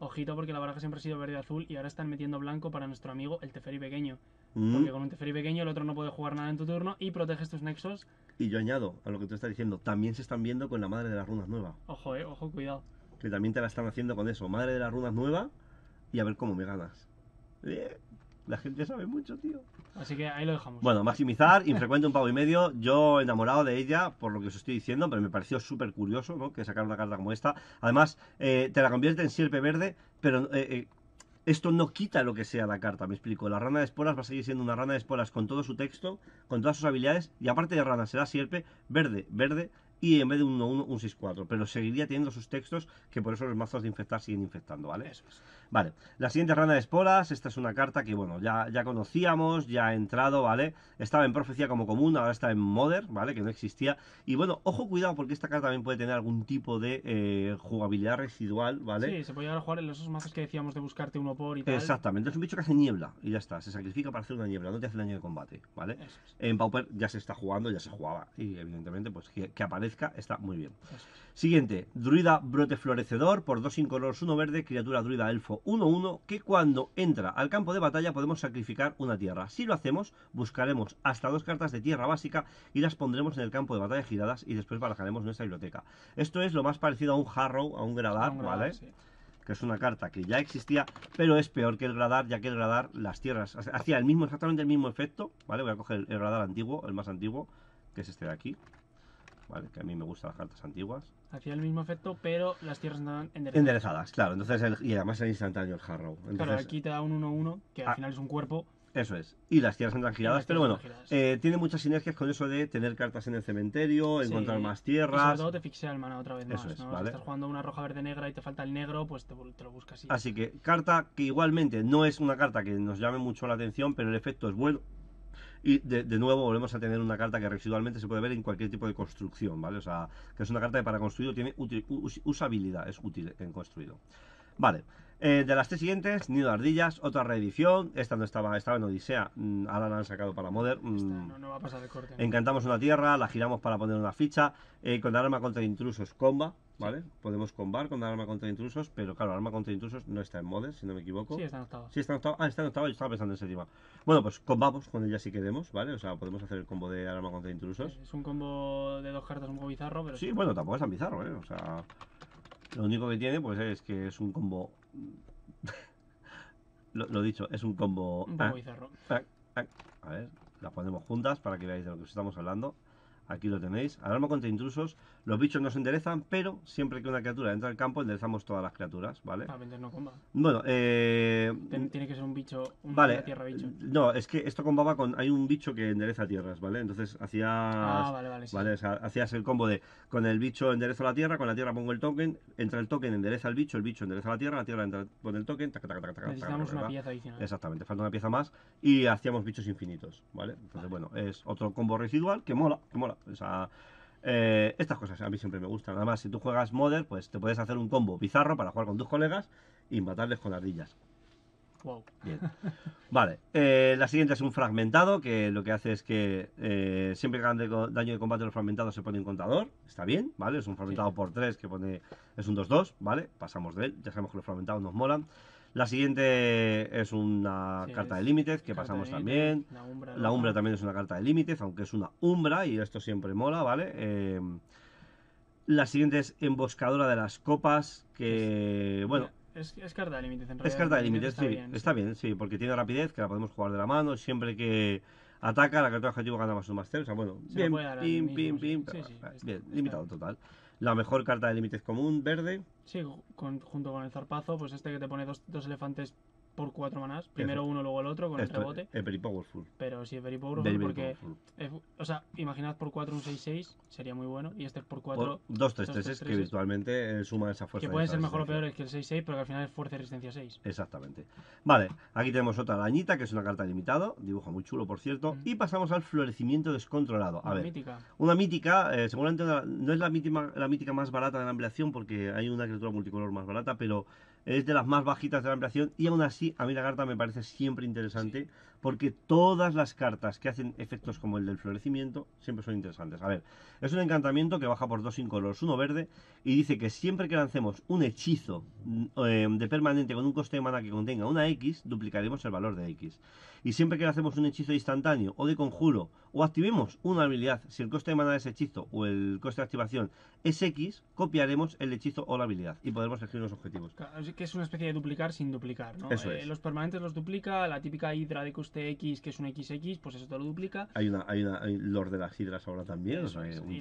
ojito porque la baraja siempre ha sido verde-azul y ahora están metiendo blanco para nuestro amigo el Teferi pequeño. Porque mm. con un Teferi pequeño el otro no puede jugar nada en tu turno y proteges tus nexos. Y yo añado a lo que tú estás diciendo, también se están viendo con la madre de las runas nueva. Ojo, eh, ojo, cuidado. Que también te la están haciendo con eso, madre de las runas nueva y a ver cómo me ganas. Eh, la gente sabe mucho, tío. Así que ahí lo dejamos. Bueno, maximizar, infrecuente un pavo y medio. Yo enamorado de ella, por lo que os estoy diciendo, pero me pareció súper curioso, ¿no? Que sacar una carta como esta. Además, eh, te la convierte en sierpe verde, pero esto no quita lo que sea la carta, me explico. La rana de esporas va a seguir siendo una rana de esporas con todo su texto, con todas sus habilidades, y aparte de rana será sierpe, verde, verde, y en vez de un 1-1, un 6-4. Pero seguiría teniendo sus textos, que por eso los mazos de infectar siguen infectando, ¿vale? Eso es. Vale, la siguiente rana de esporas, esta es una carta que, bueno, ya, ya conocíamos, ya ha entrado, ¿vale? Estaba en profecía como común, ahora está en modern, ¿vale? Que no existía. Y bueno, ojo, cuidado, porque esta carta también puede tener algún tipo de eh, jugabilidad residual, ¿vale? Sí, se puede jugar en los mazos que decíamos de buscarte uno por y tal. Exactamente, es un bicho que hace niebla y ya está, se sacrifica para hacer una niebla, no te hace daño de combate, ¿vale? En Pauper ya se está jugando, ya se jugaba y evidentemente, pues que, que aparece está muy bien. Siguiente, druida brote florecedor por dos incoloros, uno verde, criatura druida elfo 1-1, que cuando entra al campo de batalla podemos sacrificar una tierra. Si lo hacemos, buscaremos hasta dos cartas de tierra básica y las pondremos en el campo de batalla giradas y después barajaremos nuestra biblioteca. Esto es lo más parecido a un Harrow, a un Gradar, ¿vale? que es una carta que ya existía, pero es peor que el gradar ya que el gradar, las tierras, hacía el mismo, exactamente el mismo efecto, ¿vale? Voy a coger el gradar antiguo, el más antiguo, que es este de aquí, ¿vale? que a mí me gustan las cartas antiguas. Hacía el mismo efecto, pero las tierras andaban enderezadas. Enderezadas, claro. Entonces y además era instantáneo el Harrow. claro, aquí te da un 1-1, que al ah. final es un cuerpo. Eso es. Y las tierras andan giradas, pero bueno, eh, tiene muchas sinergias con eso de tener cartas en el cementerio, encontrar más tierras. Y te fixea el mana otra vez Si estás jugando una roja verde negra y te falta el negro, pues te, lo buscas. Así que carta que igualmente no es una carta que nos llame mucho la atención, pero el efecto es bueno y de, nuevo volvemos a tener una carta que residualmente se puede ver en cualquier tipo de construcción, ¿vale? O sea, que es una carta que para construido tiene usabilidad, es útil en construido. Vale. Eh, de las tres siguientes, Nido de Ardillas, otra reedición. Esta no estaba, estaba en Odisea, mm, ahora la han sacado para Modern. Encantamos una tierra, la giramos para poner una ficha. Eh, con arma contra intrusos, comba. ¿vale? Podemos combar con arma contra intrusos, pero claro, arma contra intrusos no está en modes, si no me equivoco. Sí, está en Sí, está Ah, está en octava, yo estaba pensando en séptima. Bueno, pues combamos con ella si queremos, ¿vale? O sea, podemos hacer el combo de arma contra intrusos. Es un combo de dos cartas un poco bizarro, pero... Sí, bueno, tampoco es tan bizarro, ¿eh? O sea, lo único que tiene, pues, es que es un combo... lo, dicho, es un combo... Un poco ah, bizarro. Ah, ah. A ver, las ponemos juntas para que veáis de lo que os estamos hablando. Aquí lo tenéis. Alarma contra intrusos. Los bichos no enderezan, pero siempre que una criatura entra al campo, enderezamos todas las criaturas, ¿vale? Bueno, eh... Tiene que ser un bicho, vale. tierra bicho. Eh, no, es que esto combaba con... Hay un bicho que endereza tierras, ¿vale? Entonces hacías... Ah, vale, hacías el combo de con el bicho enderezo la tierra, con la tierra pongo el token, entra el token, endereza el bicho, el bicho endereza la tierra, la tierra entra, pone el token, Necesitamos una pieza adicional. Exactamente, falta una pieza más y hacíamos bichos infinitos, ¿vale? Entonces, bueno, es otro combo residual que mola, que mola. Eh, estas cosas a mí siempre me gustan. Además, si tú juegas Modern, pues te puedes hacer un combo bizarro para jugar con tus colegas y matarles con ardillas. Wow. Vale, eh, la siguiente es un fragmentado, que lo que hace es que eh, siempre que hagan daño de combate los fragmentados se pone un contador, está bien, ¿vale? Es un fragmentado por 3 que pone, es un 2-2, ¿vale? Pasamos de él, ya sabemos que los fragmentados nos molan. La siguiente es una carta de límites que pasamos también. La umbra, también es una carta de límites, aunque es una umbra y esto siempre mola, ¿vale? Eh, la siguiente es Emboscadora de las Copas, que, bueno... Es, carta de límites, en realidad. Es carta de límites, sí. está bien, sí, porque tiene rapidez, que la podemos jugar de la mano, siempre que ataca, la carta de objetivo gana más un más o sea, bueno, bien, pim, pim, pim, eh, bien, limitado total. La mejor carta de límites común, verde. Sí, junto con el zarpazo, pues este que te pone dos, elefantes por cuatro manás. Primero uno, luego el otro con Esto el rebote. Es very powerful. Pero si es very powerful porque. o sea, imaginad por cuatro un 6-6, sería muy bueno. Y este es por cuatro Dos 3 3 que virtualmente eh, suma esa fuerza. Que puede ser mejor o peor que el 6-6, pero que al final es fuerza y resistencia 6. Exactamente. Vale, aquí tenemos otra arañita, que es una carta limitado. Dibujo muy chulo, por cierto. Mm. Y pasamos al florecimiento descontrolado. A una ver. Mítica. Una mítica, eh, seguramente no es la mítica, la mítica más barata de la ampliación porque hay una criatura multicolor más barata, pero es de las más bajitas de la ampliación y aún así a mí la carta me parece siempre interesante porque todas las cartas que hacen efectos como el del florecimiento siempre son interesantes. A ver, es un encantamiento que baja por dos sin uno verde, y dice que siempre que lancemos un hechizo eh, de permanente con un coste de mana que contenga una X, duplicaremos el valor de X. Y siempre que hacemos un hechizo instantáneo o de conjuro, o activemos una habilidad, si el coste de mana de ese hechizo o el coste de activación es X, copiaremos el hechizo o la habilidad y podremos elegir los objetivos. que es una especie de duplicar sin duplicar, ¿no? Eso eh, Los permanentes los duplica, la típica hidra de Tx, que es un XX, pues eso te lo duplica. Hay una, hay una, hay Lord de las Hidras ahora también. y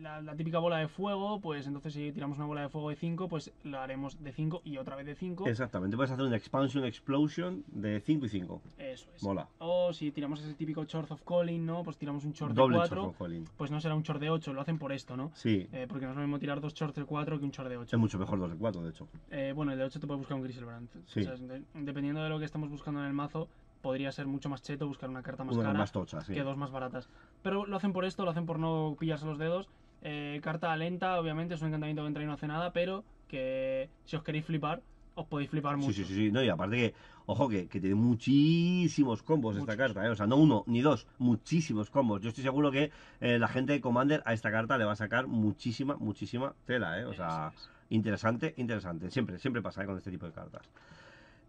la, típica bola de fuego, pues entonces si tiramos una bola de fuego de 5, pues la haremos de 5 y otra vez de 5. Exactamente, puedes hacer una expansion, explosion de 5 y 5. Eso es. Mola. O si tiramos ese típico short of Calling, ¿no? Pues tiramos un short Doble de 4. Pues no será un short de 8, lo hacen por esto, ¿no? Sí. Eh, porque no es lo mismo tirar dos shorts de 4 que un short de 8. Es mucho mejor dos de 4, de hecho. Eh, bueno, el de 8 te puede buscar un Griselbrand. Sí. O dependiendo de lo que estamos buscando en el mazo, podría ser mucho más cheto buscar una carta más cara más que dos más baratas. Pero lo hacen por esto, lo hacen por no pillarse los dedos. Eh, carta lenta, obviamente, es un encantamiento que entra y no hace nada, pero que si os queréis flipar, os podéis flipar mucho. Sí, sí, sí, No, y aparte que, ojo, que, que tiene muchísimos combos esta carta, ¿eh? O sea, no uno ni dos, muchísimos combos. Yo estoy seguro que eh, la gente de Commander a esta carta le va a sacar muchísima, muchísima tela, O sea, interesante, interesante. Siempre, siempre pasa con este tipo de cartas.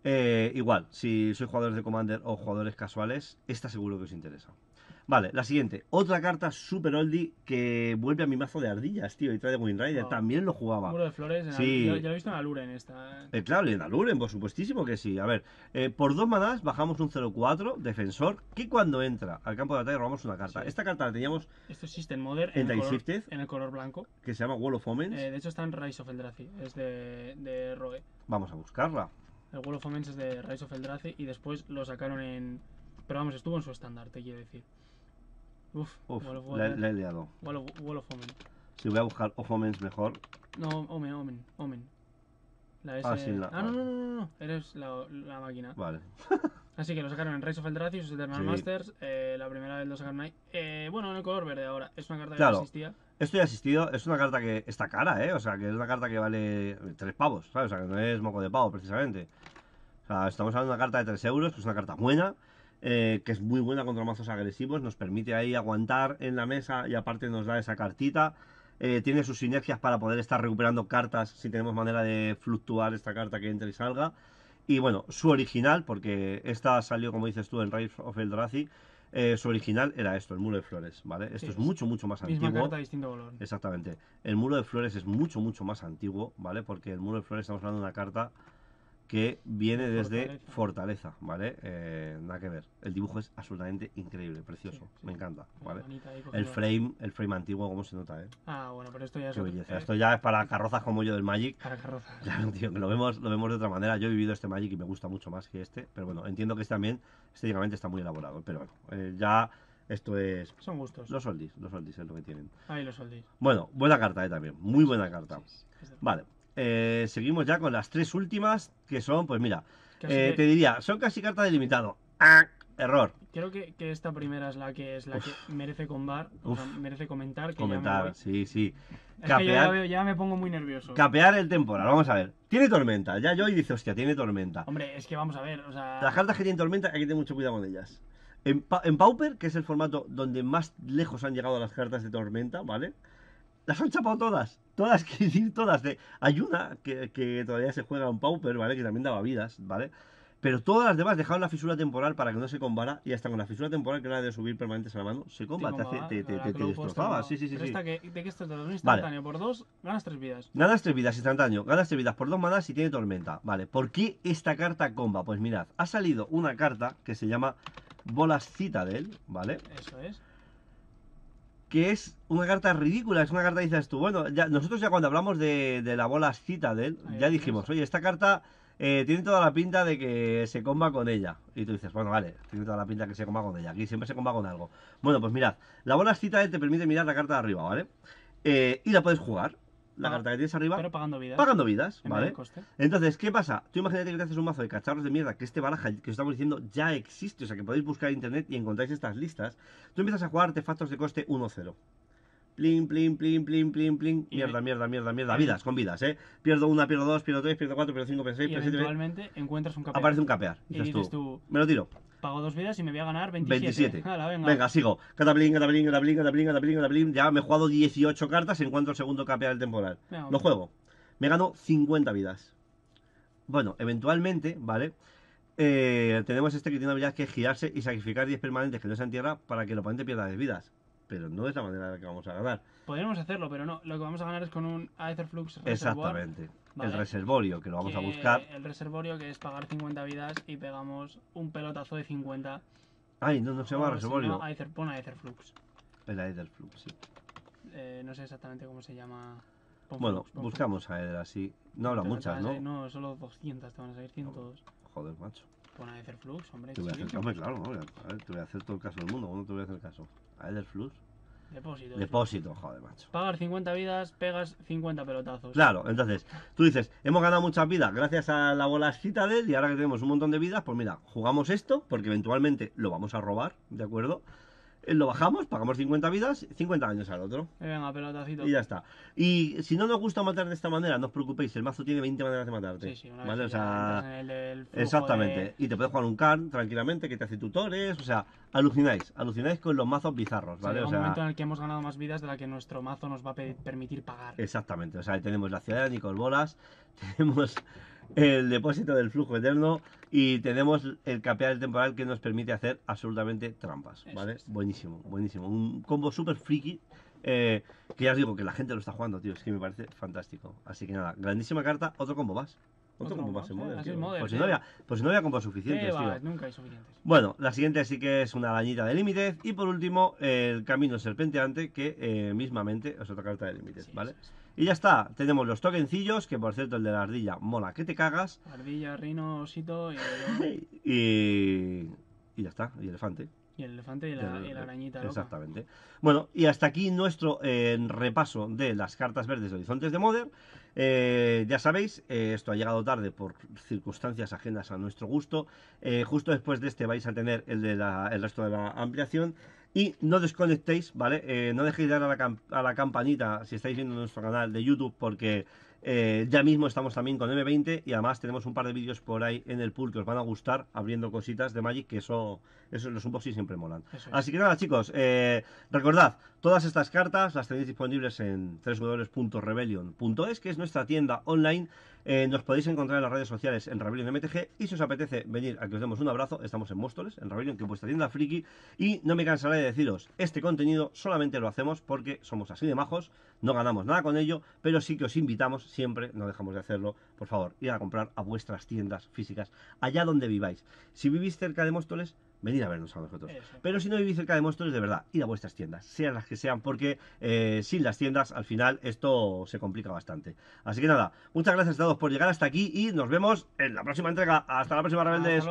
Eh, igual, si sois jugadores de Commander o jugadores casuales, esta seguro que os interesa. Vale, la siguiente. Otra carta super oldie que vuelve a mi mazo de ardillas, tío, y trae de También lo jugaba. Muro de flores. En Ya, lo he visto en Aluren esta. Eh. Eh, claro, en Aluren, por supuestísimo que sí. A ver, por dos manadas bajamos un 0-4, defensor, que cuando entra al campo de batalla robamos una carta. Esta carta la teníamos... Esto existe en Modern en, Time el color, en el color blanco. Que se llama Wall of de hecho está en Rise of Eldrazi, es de, de Vamos a buscarla. El Wall of Omens es de Rise of Eldrazi y después lo sacaron en... Pero vamos, estuvo en su estándar, te quiero decir. Uf, Uf Wall of la, he liado. Wall of, Wall Si voy a buscar Of Omens mejor. No, Omen, Omen, Omen. La S... Ah, ah no, no, no, no, no, eres la, la máquina. Vale. Así que lo sacaron en Rise of Eldrazi, sus Eternal Masters, eh, la primera vez lo sacaron ahí. Eh, bueno, en el color verde ahora, es una carta que no existía. Estoy asistido, es una carta que está cara, ¿eh? O sea, que es una carta que vale 3 pavos, ¿sabes? O sea, que no es moco de pavo, precisamente. O sea, estamos hablando de una carta de 3 euros, que es una carta buena, eh, que es muy buena contra mazos agresivos, nos permite ahí aguantar en la mesa y aparte nos da esa cartita. Eh, tiene sus sinergias para poder estar recuperando cartas si tenemos manera de fluctuar esta carta que entre y salga. Y bueno, su original, porque esta salió, como dices tú, en Rise of Eldrazi eh, su original era esto, el muro de flores, ¿vale? Esto es mucho, mucho más antiguo. distinto color. Exactamente. El muro de flores es mucho, mucho más antiguo, ¿vale? Porque el muro de flores estamos hablando de una carta que viene desde Fortaleza, ¿vale? Eh, nada que ver. El dibujo es absolutamente increíble, precioso, me encanta, ¿vale? El frame, el frame antiguo, cómo se nota, ¿eh? Ah, bueno, pero esto ya es... Eh. esto ya es para carrozas como yo del Magic. Para carrozas. tío, que lo vemos, lo vemos de otra manera. Yo he vivido este Magic y me gusta mucho más que este, pero bueno, entiendo que este también estéticamente está muy elaborado, pero bueno, eh, ya... Esto es. Son gustos. Los oldies, los oldies es lo que tienen. Ahí los oldies. Bueno, buena carta, eh, también. Muy buena carta. vale, eh, seguimos ya con las tres últimas, que son, pues mira, eh, te diría, son casi cartas delimitado ¡Ah! Error. Creo que, esta primera es la que es la que merece combar, merece comentar. comentar, sí, sí. Es capear, que ya, me pongo muy nervioso. Capear el temporal, vamos a ver. Tiene tormenta, ya yo y dice, hostia, tiene tormenta. Hombre, es que vamos a ver, o sea... Las cartas que tienen tormenta hay que tener mucho cuidado con ellas. En, en Pauper, que es el formato donde más lejos han llegado las cartas de tormenta, ¿vale? Las han chapado todas todas, que decir todas. De, hay una que, todavía se juega un Pauper, ¿vale? Que también daba vidas, ¿vale? Pero todas las demás dejaron la fisura temporal para que no se combara y hasta con la fisura temporal que era de subir permanentes a la mano, se comba, te, te, te, destrozaba. Sí, sí, sí. que, ¿De qué de Instantáneo. Por dos, ganas tres vidas. Ganas tres vidas, instantáneo. Ganas tres vidas por dos manas y tiene tormenta. Vale, ¿por qué esta carta comba? Pues mirad, ha salido una carta que se llama Bolas del ¿vale? Eso es que es una carta ridícula, es una carta que dices tú, bueno, ya, nosotros ya cuando hablamos de, la bola de él ya dijimos, oye, esta carta eh, tiene toda la pinta de que se comba con ella. Y tú dices, bueno, vale, tiene toda la pinta de que se comba con ella, aquí siempre se comba con algo. Bueno, pues mirad, la bola él te permite mirar la carta de arriba, ¿vale? Eh, y la puedes jugar la carta que tienes arriba. Pero pagando vidas. Pagando vidas, ¿vale? Entonces, ¿qué pasa? Tú imagínate que te haces un mazo de cacharros de mierda, que este baraja que os estamos diciendo ya existe, o sea que podéis buscar en internet y encontráis estas listas. Tú empiezas a jugar artefactos de coste 1-0. Plin, plin, plin, plin, plin, plin. Mierda, mierda, mierda, mierda. Vidas, con vidas, ¿eh? Pierdo una, pierdo dos, pierdo tres, pierdo cuatro, pierdo cinco, pierdo seis, pierdo siete. Eventualmente encuentras un capear. Aparece un capear. Y tú, Me lo tiro. Pago dos vidas y me voy a ganar 27. 27. venga. venga. sigo. Cataplín, cataplín, cataplín, cataplín, cataplín, cataplín. Ya me he jugado 18 cartas en cuanto al segundo capear del temporal. lo juego. Me gano 50 vidas. Bueno, eventualmente, ¿vale? Eh, tenemos este que tiene una habilidad que es girarse y sacrificar 10 permanentes que no sean tierra para que el oponente pierda 10 vidas pero no es la manera en la que vamos a ganar. Podríamos hacerlo, pero no. Lo que vamos a ganar es con un Aetherflux Reservoir. Exactamente. El reservorio, que lo vamos a buscar. El reservorio, que es pagar 50 vidas y pegamos un pelotazo de 50. Ay, no, se llama reservorio. no, pon Aetherflux. El Aetherflux, sí. Eh, no sé exactamente cómo se llama. bueno, buscamos a Aether así. No habrá muchas, ¿no? No, solo 200, te van a salir 102. Joder, macho. Pon a hombre. Te voy a hacer, hombre, claro, no te voy a hacer todo el caso del mundo. ¿Cómo te voy a hacer caso? A flux Depósito. Depósito, joder, macho. Pagas 50 vidas, pegas 50 pelotazos. Claro, entonces, tú dices, hemos ganado muchas vidas gracias a la de él y ahora que tenemos un montón de vidas, pues mira, jugamos esto porque eventualmente lo vamos a robar, ¿de acuerdo? Eh, lo bajamos, pagamos 50 vidas, 50 años al otro. Y eh, venga, pelotacito. Y ya está. Y si no nos gusta matar de esta manera, no os preocupéis, el mazo tiene 20 maneras de matarte. Sí, sí, una Exactamente. Y te puedes jugar un Karn, tranquilamente, que te hace tutores, o sea, alucináis, alucináis con los mazos bizarros, ¿vale? o sea, un momento en el que hemos ganado más vidas de la que nuestro mazo nos va a permitir pagar. Exactamente, o sea, tenemos la ciudad de Nicol Bolas, tenemos el depósito del flujo eterno y tenemos el capear temporal que nos permite hacer absolutamente trampas, ¿vale? Buenísimo, buenísimo. Un combo súper friki eh, que ya os digo que la gente lo está jugando, tío. Es que me parece fantástico. Así que nada, grandísima carta, otro combo más. Otro, combo más en pues, si no había, pues si suficientes, eh, tío. Nunca hay suficientes. Bueno, la siguiente sí que es una arañita de límites. Y por último, el camino serpenteante, que mismamente es otra carta de límites, ¿vale? Y ya está, tenemos los tokencillos, que por cierto el de la ardilla mola que te cagas. Ardilla, rino, osito y... y... ya está, y elefante. Y el elefante y la, arañita. Exactamente. Bueno, y hasta aquí nuestro eh, repaso de las cartas verdes de Horizontes de Modern. Eh, ya sabéis, eh, esto ha llegado tarde por circunstancias ajenas a nuestro gusto. justo después de este vais a tener el, de la, el resto de la ampliación. Y no desconectéis, ¿vale? Eh, no dejéis dar a la, campanita si estáis viendo nuestro canal de YouTube porque eh, ya mismo estamos también con M20 y además tenemos un par de vídeos por ahí en el pool que os van a gustar abriendo cositas de Magic que eso, eso los unboxings siempre molan. Así que nada chicos, eh, recordad, todas estas cartas las tenéis disponibles en www.rebellion.es que es nuestra tienda online eh, nos podéis encontrar en las redes sociales en Rebellion MTG y si os apetece venir a que os demos un abrazo, estamos en Móstoles, en Rebellion, que vuestra tienda friki. Y no me cansaré de deciros, este contenido solamente lo hacemos porque somos así de majos, no ganamos nada con ello, pero sí que os invitamos, siempre no dejamos de hacerlo, por favor, ir a comprar a vuestras tiendas físicas, allá donde viváis. Si vivís cerca de Móstoles, venid a vernos a nosotros. Pero si no vivís cerca de monstruos, de verdad, id a vuestras tiendas, sean las que sean, porque eh, sin las tiendas, al final, esto se complica bastante. Así que nada, muchas gracias a todos por llegar hasta aquí y nos vemos en la próxima entrega. Hasta la próxima, Rebeldes.